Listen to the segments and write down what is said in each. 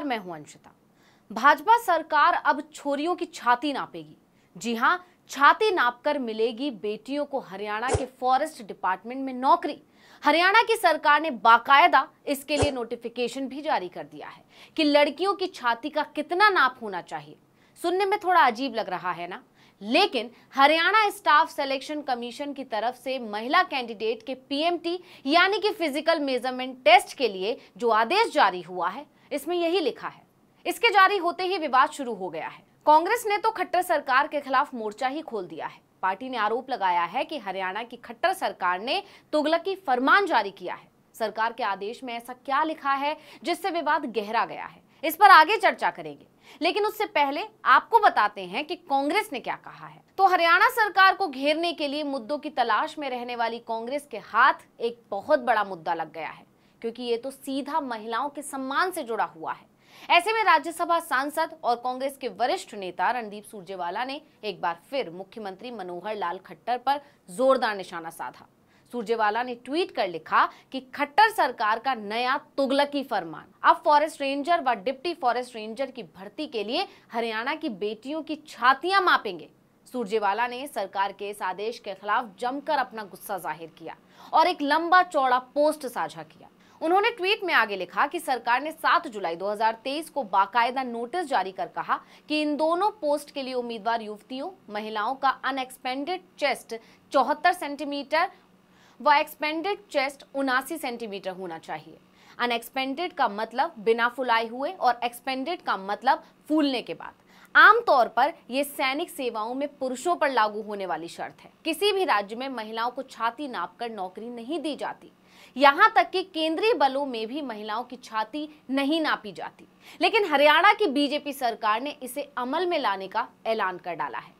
नमस्कार मैं हूं अंशिता भाजपा सरकार अब छोरियों की छाती नापेगी जी हां छाती नापकर मिलेगी बेटियों को हरियाणा के फॉरेस्ट डिपार्टमेंट में नौकरी हरियाणा की सरकार ने बाकायदा इसके लिए नोटिफिकेशन भी जारी कर दिया है कि लड़कियों की छाती का कितना नाप होना चाहिए सुनने में थोड़ा अजीब लग रहा है ना लेकिन हरियाणा स्टाफ सिलेक्शन कमीशन की तरफ से महिला कैंडिडेट के पीएमटी यानी कि फिजिकल मेजरमेंट टेस्ट के लिए जो आदेश जारी हुआ है इसमें यही लिखा है इसके जारी होते ही विवाद शुरू हो गया है कांग्रेस ने तो खट्टर सरकार के खिलाफ मोर्चा ही खोल दिया है पार्टी ने आरोप लगाया है कि हरियाणा की खट्टर सरकार ने तुगलकी फरमान जारी किया है सरकार के आदेश में ऐसा क्या लिखा है जिससे विवाद गहरा गया है इस पर आगे चर्चा करेंगे लेकिन उससे पहले आपको बताते हैं कि कांग्रेस ने क्या कहा है तो हरियाणा सरकार को घेरने के लिए मुद्दों की तलाश में रहने वाली कांग्रेस के हाथ एक बहुत बड़ा मुद्दा लग गया है क्योंकि ये तो सीधा महिलाओं के सम्मान से जुड़ा हुआ है ऐसे में राज्यसभा सांसद और कांग्रेस के वरिष्ठ नेता रणदीप सुरजेवाला ने एक बार फिर मुख्यमंत्री मनोहर लाल खट्टर पर जोरदार निशाना साधा सुरजेवाला ने ट्वीट कर लिखा कि खट्टर सरकार का नया तुगलकी फरमान अब फॉरेस्ट रेंजर व डिप्टी फॉरेस्ट रेंजर की भर्ती के लिए हरियाणा की बेटियों की छातियां मापेंगे सुरजेवाला ने सरकार के इस आदेश के खिलाफ जमकर अपना गुस्सा जाहिर किया और एक लंबा चौड़ा पोस्ट साझा किया उन्होंने ट्वीट में आगे लिखा कि सरकार ने 7 जुलाई 2023 को बाकायदा नोटिस जारी कर कहा कि इन दोनों पोस्ट के लिए उम्मीदवार युवतियों महिलाओं का अनएक्सपेंडेड चेस्ट चौहत्तर सेंटीमीटर व एक्सपेंडेड चेस्ट उनासी सेंटीमीटर होना चाहिए अनएक्सपेंडेड का मतलब बिना फुलाए हुए और एक्सपेंडेड का मतलब फूलने के बाद आमतौर पर यह सैनिक सेवाओं में पुरुषों पर लागू होने वाली शर्त है किसी भी राज्य में महिलाओं को छाती नापकर नौकरी नहीं दी जाती यहां तक कि केंद्रीय बलों में भी महिलाओं की छाती नहीं नापी जाती लेकिन हरियाणा की बीजेपी सरकार ने इसे अमल में लाने का ऐलान कर डाला है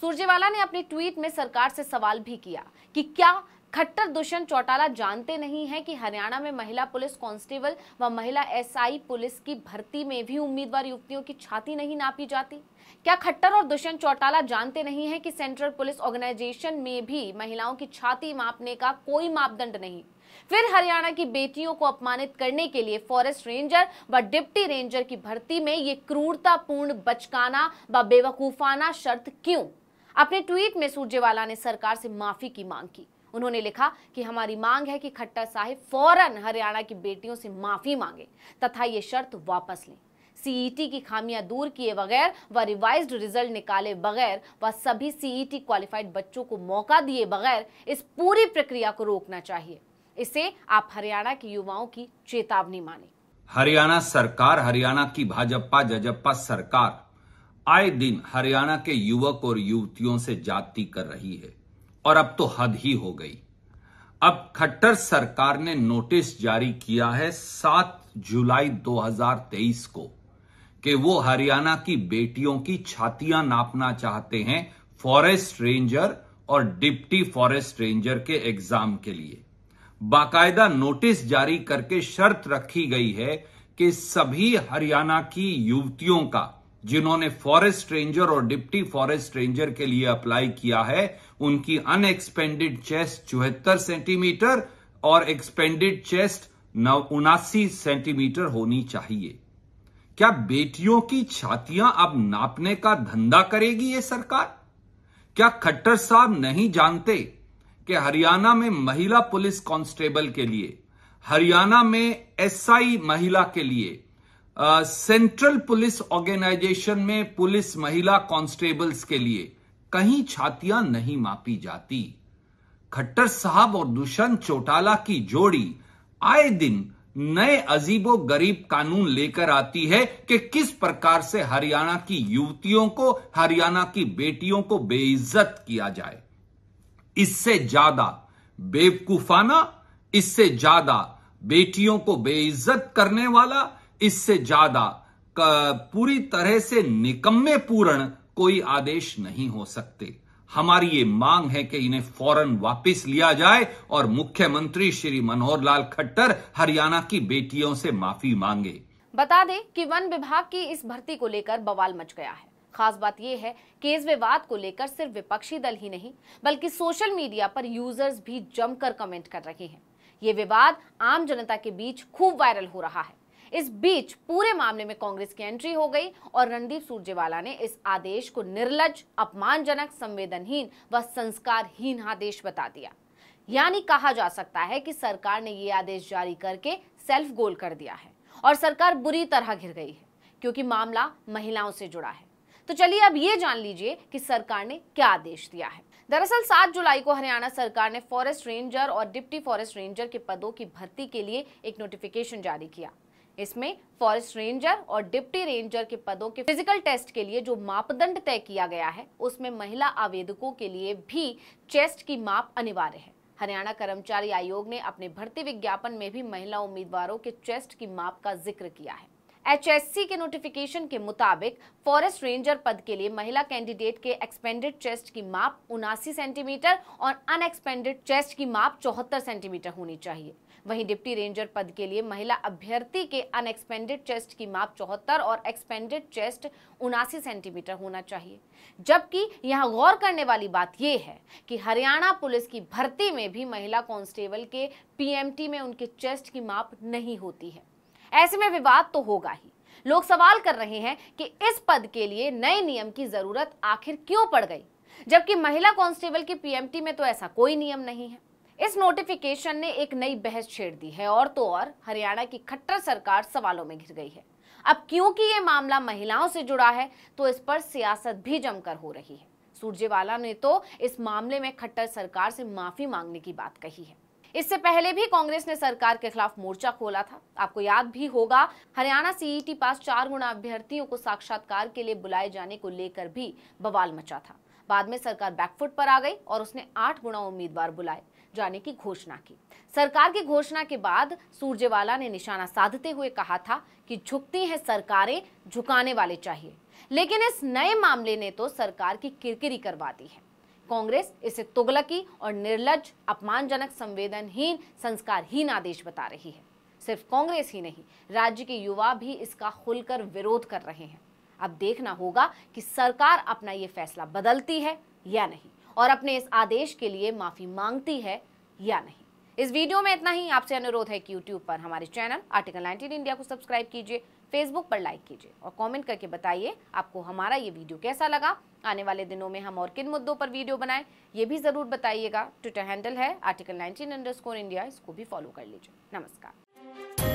सुरजेवाला ने अपने ट्वीट में सरकार से सवाल भी किया कि क्या खट्टर दुष्यंत चौटाला जानते नहीं है कि हरियाणा में महिला पुलिस कांस्टेबल व महिला एसआई पुलिस की भर्ती में भी उम्मीदवार युवतियों की छाती नहीं नापी जाती क्या खट्टर और दुष्यंत चौटाला जानते नहीं है कि सेंट्रल पुलिस ऑर्गेनाइजेशन में भी महिलाओं की छाती मापने का कोई मापदंड नहीं फिर हरियाणा की बेटियों को अपमानित करने के लिए फॉरेस्ट रेंजर व डिप्टी रेंजर की भर्ती में ये क्रूरतापूर्ण बचकाना व बेवकूफाना शर्त क्यों अपने ट्वीट में सुरजेवाला ने सरकार से माफी की मांग की उन्होंने लिखा कि हमारी मांग है कि खट्टर साहिब फौरन हरियाणा की बेटियों से माफी मांगे तथा ये शर्त वापस लें सीईटी e की खामियां दूर किए बगैर व रिवाइज्ड रिजल्ट निकाले बगैर व सभी सीईटी क्वालिफाइड e बच्चों को मौका दिए बगैर इस पूरी प्रक्रिया को रोकना चाहिए इसे आप हरियाणा के युवाओं की चेतावनी माने हरियाणा सरकार हरियाणा की भाजपा जजपा सरकार आए दिन हरियाणा के युवक और युवतियों से जाति कर रही है और अब तो हद ही हो गई अब खट्टर सरकार ने नोटिस जारी किया है 7 जुलाई 2023 को कि वो हरियाणा की बेटियों की छातियां नापना चाहते हैं फॉरेस्ट रेंजर और डिप्टी फॉरेस्ट रेंजर के एग्जाम के लिए बाकायदा नोटिस जारी करके शर्त रखी गई है कि सभी हरियाणा की युवतियों का जिन्होंने फॉरेस्ट रेंजर और डिप्टी फॉरेस्ट रेंजर के लिए अप्लाई किया है उनकी अनएक्सपेंडेड चेस्ट चौहत्तर सेंटीमीटर और एक्सपेंडेड चेस्ट उनासी सेंटीमीटर होनी चाहिए क्या बेटियों की छातियां अब नापने का धंधा करेगी ये सरकार क्या खट्टर साहब नहीं जानते कि हरियाणा में महिला पुलिस कांस्टेबल के लिए हरियाणा में एसआई महिला के लिए सेंट्रल पुलिस ऑर्गेनाइजेशन में पुलिस महिला कांस्टेबल्स के लिए कहीं छातियां नहीं मापी जाती खट्टर साहब और दुष्यंत चौटाला की जोड़ी आए दिन नए अजीबो गरीब कानून लेकर आती है कि किस प्रकार से हरियाणा की युवतियों को हरियाणा की बेटियों को बेइज्जत किया जाए इससे ज्यादा बेवकूफाना इससे ज्यादा बेटियों को बेइज्जत करने वाला इससे ज्यादा पूरी तरह से निकम्मे पूर्ण कोई आदेश नहीं हो सकते हमारी ये मांग है कि इन्हें फौरन वापस लिया जाए और मुख्यमंत्री श्री मनोहर लाल खट्टर हरियाणा की बेटियों से माफी मांगे बता दें कि वन विभाग की इस भर्ती को लेकर बवाल मच गया है खास बात यह है कि इस विवाद को लेकर सिर्फ विपक्षी दल ही नहीं बल्कि सोशल मीडिया पर यूजर्स भी जमकर कमेंट कर रहे हैं ये विवाद आम जनता के बीच खूब वायरल हो रहा है इस बीच पूरे मामले में कांग्रेस की एंट्री हो गई और रणदीप सुरजेवाला ने इस आदेश को निर्लज अपमानजनक संवेदनहीन व संस्कारहीन आदेश बता दिया यानी कहा जा सकता है कि सरकार ने ये आदेश जारी करके सेल्फ गोल कर दिया है और सरकार बुरी तरह घिर गई है क्योंकि मामला महिलाओं से जुड़ा है तो चलिए अब ये जान लीजिए कि सरकार ने क्या आदेश दिया है दरअसल 7 जुलाई को हरियाणा सरकार ने फॉरेस्ट रेंजर और डिप्टी फॉरेस्ट रेंजर के पदों की भर्ती के लिए एक नोटिफिकेशन जारी किया इसमें फॉरेस्ट रेंजर और डिप्टी रेंजर के पदों के फिजिकल टेस्ट के लिए जो मापदंड तय किया गया है उसमें महिला आवेदकों के लिए भी चेस्ट की माप अनिवार्य है हरियाणा कर्मचारी आयोग ने अपने भर्ती विज्ञापन में भी महिला उम्मीदवारों के चेस्ट की माप का जिक्र किया है एचएससी के नोटिफिकेशन के मुताबिक फॉरेस्ट रेंजर पद के लिए महिला कैंडिडेट के एक्सपेंडेड चेस्ट की माप उनासी सेंटीमीटर और अनएक्सपेंडेड चेस्ट की माप चौहत्तर सेंटीमीटर होनी चाहिए वहीं डिप्टी रेंजर पद के लिए महिला अभ्यर्थी के अनएक्सपेंडेड चेस्ट की माप चौहत्तर और एक्सपेंडेड चेस्ट उनासी सेंटीमीटर होना चाहिए जबकि यहाँ गौर करने वाली बात यह है कि हरियाणा पुलिस की भर्ती में भी महिला कांस्टेबल के पीएमटी में उनके चेस्ट की माप नहीं होती है ऐसे में विवाद तो होगा ही लोग सवाल कर रहे हैं कि इस पद के लिए नए नियम की जरूरत आखिर क्यों पड़ गई जबकि महिला कांस्टेबल के पीएमटी में तो ऐसा कोई नियम नहीं है इस नोटिफिकेशन ने एक नई बहस छेड़ दी है और तो और हरियाणा की खट्टर सरकार सवालों में घिर गई है अब क्योंकि ये मामला महिलाओं से जुड़ा है तो इस पर सियासत भी जमकर हो रही है सुरजेवाला ने तो इस मामले में खट्टर सरकार से माफी मांगने की बात कही है इससे पहले भी कांग्रेस ने सरकार के खिलाफ मोर्चा खोला था आपको याद भी होगा हरियाणा सीईटी e पास चार गुणा अभ्यर्थियों को साक्षात्कार के लिए बुलाए जाने को लेकर भी बवाल मचा था बाद में सरकार बैकफुट पर आ गई और उसने आठ गुणा उम्मीदवार बुलाए जाने की घोषणा की सरकार की घोषणा के बाद सूर्जेवाला ने निशाना साधते हुए कहा था कि झुकती है सरकारें झुकाने वाले चाहिए लेकिन इस नए मामले ने तो सरकार की किरकिरी करवा दी है कांग्रेस इसे तुगलकी और निर्लज अपमानजनक संवेदनहीन संस्कारहीन आदेश बता रही है सिर्फ कांग्रेस ही नहीं राज्य के युवा भी इसका खुलकर विरोध कर रहे हैं अब देखना होगा कि सरकार अपना ये फैसला बदलती है या नहीं और अपने इस आदेश के लिए माफी मांगती है या नहीं इस वीडियो में इतना ही आपसे अनुरोध है कि यूट्यूब पर हमारे चैनल आर्टिकल नाइनटीन इंडिया को सब्सक्राइब कीजिए फेसबुक पर लाइक कीजिए और कमेंट करके बताइए आपको हमारा ये वीडियो कैसा लगा आने वाले दिनों में हम और किन मुद्दों पर वीडियो बनाएं ये भी ज़रूर बताइएगा ट्विटर हैंडल है आर्टिकल नाइनटीन इंडिया इसको भी फॉलो कर लीजिए नमस्कार